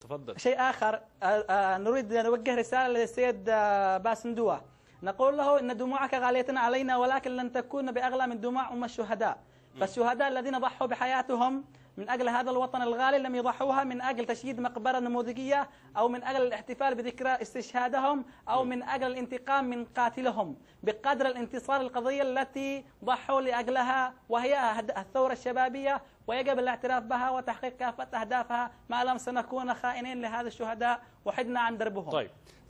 تفضل شيء آخر آه، آه، نريد أن نوجه رسالة للسيد آه، باسم دوا نقول له إن دموعك غالية علينا ولكن لن تكون بأغلى من دموع أم الشهداء فالشهداء الذين ضحوا بحياتهم من أجل هذا الوطن الغالي لم يضحوها من أجل تشييد مقبرة نموذجية أو من أجل الاحتفال بذكرى استشهادهم أو من أجل الانتقام من قاتلهم بقدر الانتصار القضية التي ضحوا لأجلها وهي الثورة الشبابية ويجب الاعتراف بها وتحقيق كافة أهدافها ما لم سنكون خائنين لهذا الشهداء وحدنا عن دربهم طيب